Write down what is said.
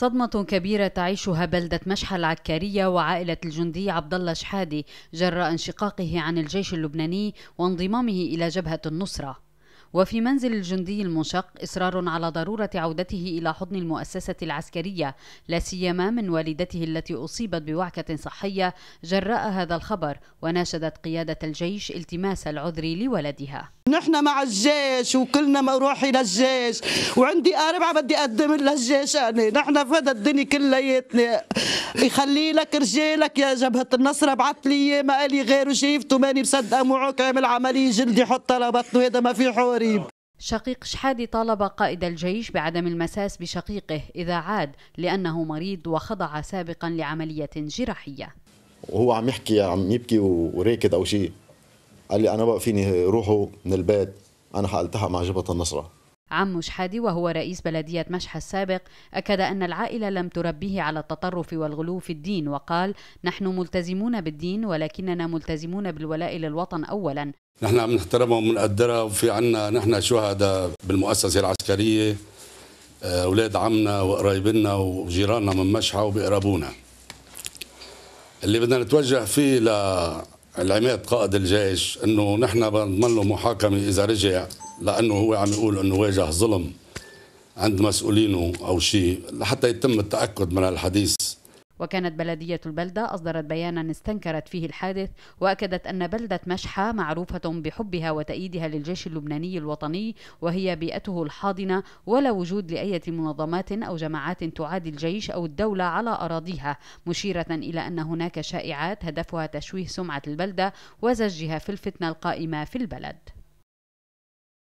صدمة كبيرة تعيشها بلدة مشحى العكارية وعائلة الجندي عبد الله شحادي جراء انشقاقه عن الجيش اللبناني وانضمامه إلى جبهة النصرة وفي منزل الجندي المنشق إصرار على ضرورة عودته إلى حضن المؤسسة العسكرية لا سيما من والدته التي أصيبت بوعكة صحية جراء هذا الخبر وناشدت قيادة الجيش التماس العذر لولدها نحن مع الجيش وكلنا روحي للجيش وعندي أربعة بدي أقدم للجيش أنا نحن فدا الدنيا كلياتنا يخلي لك رجالك يا جبهة النصر ابعث لي ما لي غير وشيفته ماني مصدقة معه كامل عملية جلدي حطها لبطنه هذا ما في حول قريب شقيق شحادي طالب قائد الجيش بعدم المساس بشقيقه إذا عاد لأنه مريض وخضع سابقا لعملية جراحية وهو عم يحكي عم يبكي وراكد أو شيء قال لي أنا بقى فيني روحوا من البيت أنا حألتحق مع جبهة النصرة عم شحادي وهو رئيس بلدية مشحى السابق أكد أن العائلة لم تربيه على التطرف والغلو في الدين وقال نحن ملتزمون بالدين ولكننا ملتزمون بالولاء للوطن أولا نحن عم نحترمها ومنقدره وفي عنا نحن شهداء بالمؤسسة العسكرية آه، أولاد عمنا وقرايبنا وجيراننا من مشحى وبقربونا اللي بدنا نتوجه فيه ل العماد قائد الجيش انه نحن بنضمن له محاكمه اذا رجع لانه هو عم يقول انه واجه ظلم عند مسؤولينه او شيء لحتى يتم التاكد من الحديث وكانت بلدية البلدة أصدرت بيانا استنكرت فيه الحادث وأكدت أن بلدة مشحى معروفة بحبها وتأييدها للجيش اللبناني الوطني وهي بيئته الحاضنة ولا وجود لأية منظمات أو جماعات تعادي الجيش أو الدولة على أراضيها مشيرة إلى أن هناك شائعات هدفها تشويه سمعة البلدة وزجها في الفتنة القائمة في البلد